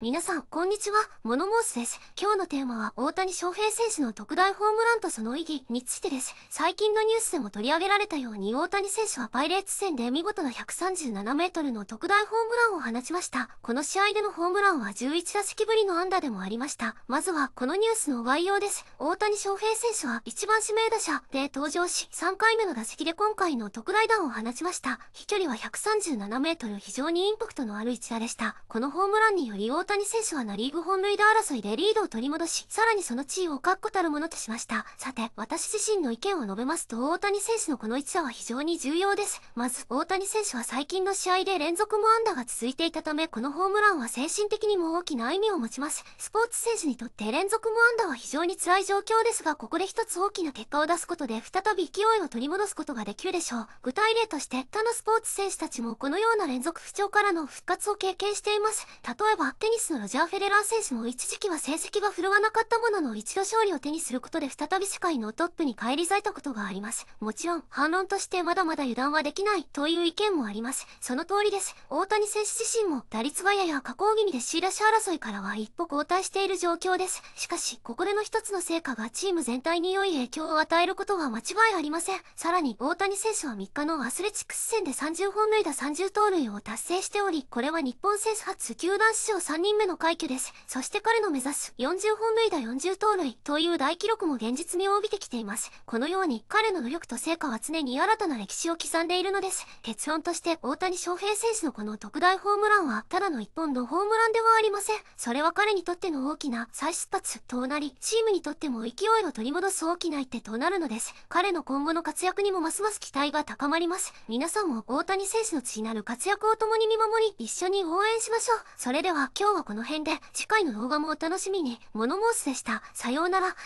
皆さん、こんにちは。モノモースです。今日のテーマは、大谷翔平選手の特大ホームランとその意義についてです。最近のニュースでも取り上げられたように、大谷選手はパイレーツ戦で見事な137メートルの特大ホームランを放ちました。この試合でのホームランは11打席ぶりの安打でもありました。まずは、このニュースの概要です。大谷翔平選手は、1番指名打者で登場し、3回目の打席で今回の特大弾を放ちました。飛距離は137メートル、非常にインパクトのある一打でした。このホームランにより谷選手はナリーグ本塁打争いでリードを取り戻し、さらにその地位を確固たるものとしました。さて、私自身の意見を述べますと、大谷選手のこの一打は非常に重要です。まず、大谷選手は最近の試合で連続も安打が続いていたため、このホームランは精神的にも大きな意味を持ちます。スポーツ選手にとって連続も安打は非常に辛い状況ですが、ここで一つ大きな結果を出すことで、再び勢いを取り戻すことができるでしょう。具体例として、他のスポーツ選手たちもこのような連続不調からの復活を経験しています。例えば、テニスのロジャー・フェレラー選手も一時期は成績が振るわなかったものの一度勝利を手にすることで再び世界のトップに返り咲いたことがあります。もちろん、反論としてまだまだ油断はできないという意見もあります。その通りです。大谷選手自身も打率がやや下降気味でシーラし争いからは一歩後退している状況です。しかし、ここでの一つの成果がチーム全体に良い影響を与えることは間違いありません。さらに、大谷選手は3日のアスレチックス戦で30本塁打30盗塁を達成しており、これは日本選手初球団史上3人人目の快挙です。そして彼の目指す40本塁打40盗塁という大記録も現実味を帯びてきています。このように彼の努力と成果は常に新たな歴史を刻んでいるのです。結論として大谷翔平選手のこの特大ホームランはただの一本のホームランではありません。それは彼にとっての大きな再出発となり、チームにとっても勢いを取り戻す大きな一手となるのです。彼の今後の活躍にもますます期待が高まります。皆さんも大谷選手の血なる活躍を共に見守り、一緒に応援しましょう。それでは今日はこの辺で、次回の動画もお楽しみに、モノモースでした。さようなら。